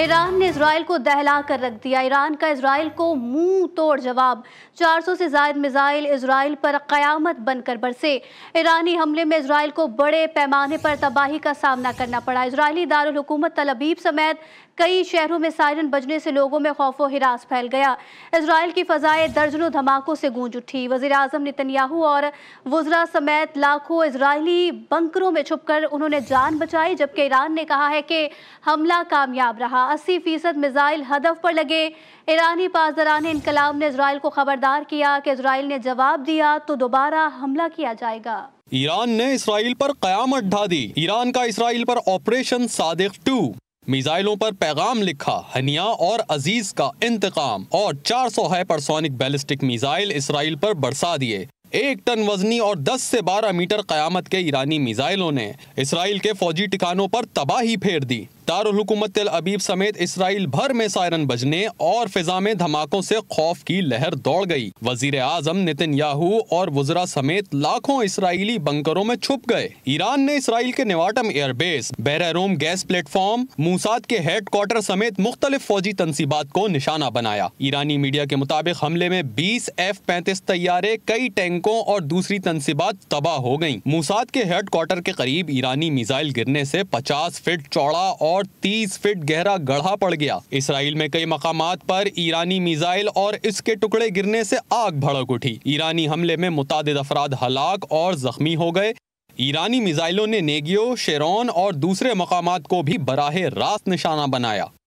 Iran ने Israel को दहला कर रख दिया ईरान का इसराइल को मुंह तोड़ जवाब 400 से जायद मिसाइल इसराइल पर क़यामत बनकर बरसे ईरानी हमले में इसराइल को बड़े पैमाने पर तबाही का सामना करना पड़ा इसराइली दारकूमत तलबीब समेत कई शहरों में सायरन बजने से लोगों में खौफ हिरास फैल गया इसराइल की फजाए दर्जनों धमाकों से गूंज उठी वजी अजम नितनयाहू और वजरा समेत लाखों इसराइली बंकरों में छुपकर उन्होंने जान बचाई जबकि ईरान ने कहा है कि हमला कामयाब रहा अस्सी फीसद मिज़ाइल हदफ पर लगे ईरानी पासदारान इनकलाब ने इसराइल को खबरदार किया कि इसराइल ने जवाब दिया तो दोबारा हमला किया जाएगा ईरान ने इसराइल पर क्यामत ढा दी ईरान का इसराइल पर ऑपरेशन सादिक टू मिसाइलों पर पैगाम लिखा हनिया और अजीज का इंतकाम और 400 सौ हाइपरसोनिक बैलिस्टिक मिसाइल इसराइल पर बरसा दिए एक टन वजनी और 10 से 12 मीटर कयामत के ईरानी मिसाइलों ने इसराइल के फौजी ठिकानों पर तबाही फेर दी दारकूमत अबीब समेत इसराइल भर में सायरन बजने और फिजा में धमाकों से खौफ की लहर दौड़ गई वजीर आजम नितिन याहू और वजरा समेत लाखों इसराइली बंकरों में छुप गए ईरान ने इसराइल के निवाटम एयरबेस बहरूम गैस प्लेटफॉर्म मूसाद के हेड क्वार्टर समेत मुख्तलिफ फौजी तनसीबात को निशाना बनाया ईरानी मीडिया के मुताबिक हमले में बीस एफ पैंतीस तैयारे कई टैंकों और दूसरी तनसीबात तबाह हो गयी मूसाद के हेड क्वार्टर के करीब ईरानी मिजाइल गिरने ऐसी पचास फीट चौड़ा और और 30 फीट गहरा गढ़ा पड़ गया इसराइल में कई मकाम पर ईरानी मिसाइल और इसके टुकड़े गिरने से आग भड़क उठी ईरानी हमले में मुताद अफराद हलाक और जख्मी हो गए ईरानी मिसाइलों ने नेगियो शेरोन और दूसरे मकाम को भी बराह रास्त निशाना बनाया